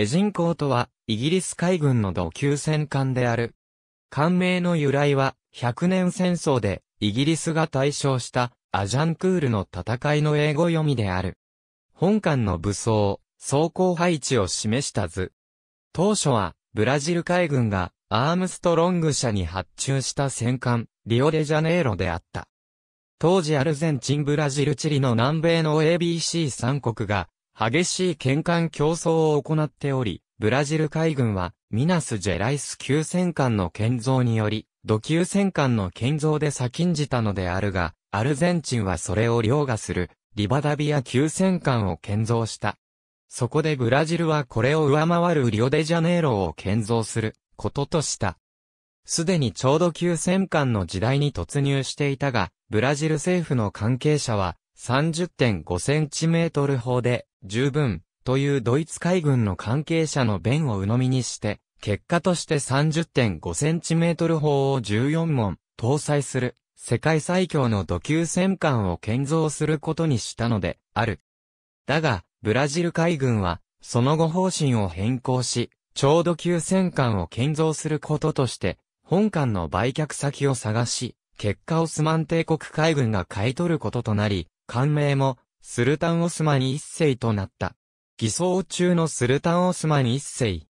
エジンコートは、イギリス海軍の同級戦艦である。艦名の由来は、百年戦争で、イギリスが大勝した、アジャンクールの戦いの英語読みである。本艦の武装、装甲配置を示した図。当初は、ブラジル海軍が、アームストロング社に発注した戦艦、リオデジャネイロであった。当時アルゼンチンブラジルチリの南米の ABC3 国が激しい喧嘩競争を行っており、ブラジル海軍は、ミナス・ジェライス級戦艦の建造により、土級戦艦の建造で先んじたのであるが、アルゼンチンはそれを凌駕する、リバダビア級戦艦を建造した。そこでブラジルはこれを上回るリオデジャネイロを建造する、こととした。すでにちょうど急戦艦の時代に突入していたが、ブラジル政府の関係者は、30.5cm 砲で十分というドイツ海軍の関係者の弁を鵜呑みにして、結果として 30.5cm 砲を14門搭載する世界最強の土球戦艦を建造することにしたのである。だが、ブラジル海軍はその後方針を変更し、超土球戦艦を建造することとして、本艦の売却先を探し、結果オスマン帝国海軍が買い取ることとなり、官名も、スルタンオスマニ一世となった。偽装中のスルタンオスマニ一世。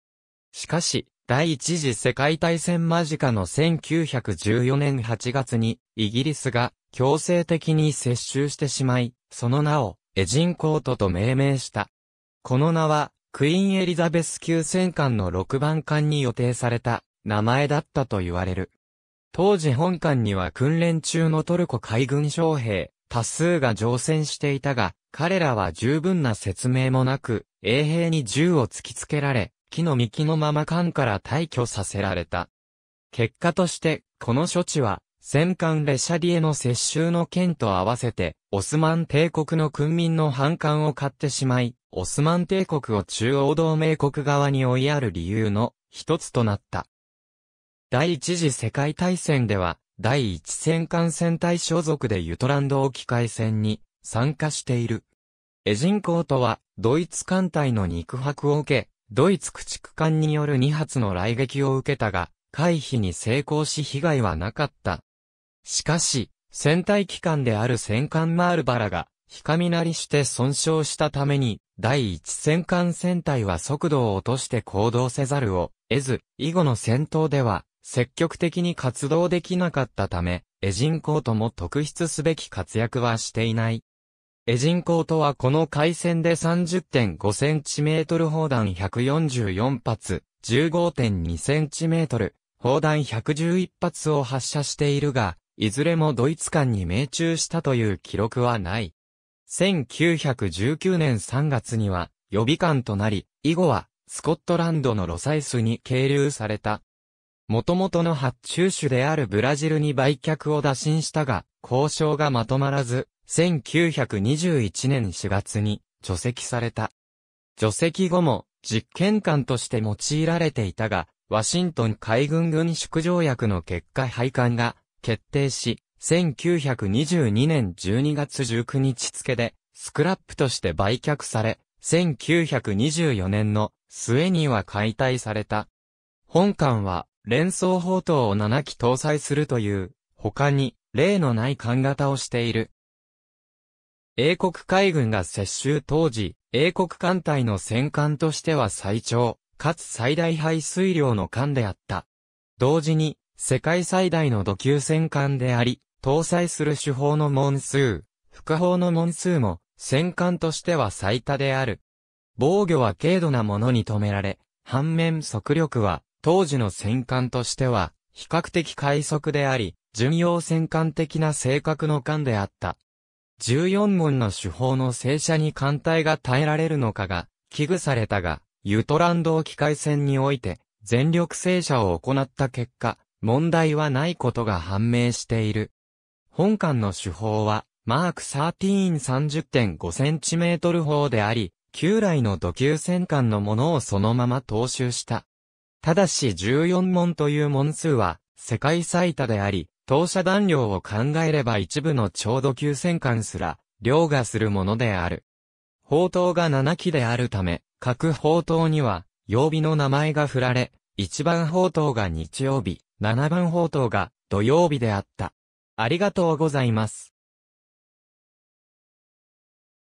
しかし、第一次世界大戦間近の1914年8月に、イギリスが強制的に接収してしまい、その名を、エジンコートと命名した。この名は、クイーンエリザベス級戦艦の6番艦に予定された名前だったと言われる。当時本艦には訓練中のトルコ海軍将兵多数が乗船していたが、彼らは十分な説明もなく、衛兵に銃を突きつけられ、木の幹のまま艦から退去させられた。結果として、この処置は、戦艦レシャリエの接収の件と合わせて、オスマン帝国の君民の反感を買ってしまい、オスマン帝国を中央同盟国側に追いやる理由の一つとなった。第一次世界大戦では、第一戦艦戦隊所属でユトランド沖海戦に参加している。エジンコートは、ドイツ艦隊の肉薄を受け、ドイツ駆逐艦による2発の雷撃を受けたが、回避に成功し被害はなかった。しかし、戦隊機関である戦艦マールバラが、ひかみなりして損傷したために、第一戦艦戦隊は速度を落として行動せざるを得ず、以後の戦闘では、積極的に活動できなかったため、エジンコートも特筆すべき活躍はしていない。エジンコートはこの回戦で 30.5cm 砲弾144発、15.2cm、砲弾111発を発射しているが、いずれもドイツ艦に命中したという記録はない。1919年3月には予備艦となり、以後はスコットランドのロサイスに係留された。元々の発注種であるブラジルに売却を打診したが、交渉がまとまらず、1921年4月に除籍された。除籍後も実験艦として用いられていたが、ワシントン海軍軍縮条約の結果廃艦が決定し、1922年12月19日付で、スクラップとして売却され、1924年の末には解体された。本館は連想砲塔を7機搭載するという、他に、例のない艦型をしている。英国海軍が接収当時、英国艦隊の戦艦としては最長、かつ最大排水量の艦であった。同時に、世界最大の土級戦艦であり、搭載する手法の門数、副砲の門数も、戦艦としては最多である。防御は軽度なものに止められ、反面速力は、当時の戦艦としては、比較的快速であり、巡洋戦艦的な性格の艦であった。14門の手法の正射に艦隊が耐えられるのかが、危惧されたが、ユトランド機械戦において、全力正射を行った結果、問題はないことが判明している。本艦の手法は、マーク 1330.5cm 砲であり、旧来の土球戦艦のものをそのまま踏襲した。ただし14問という問数は、世界最多であり、当社弾量を考えれば一部のちょうど9000巻すら、凌駕するものである。砲塔が7機であるため、各砲塔には、曜日の名前が振られ、1番砲塔が日曜日、7番砲塔が土曜日であった。ありがとうございます。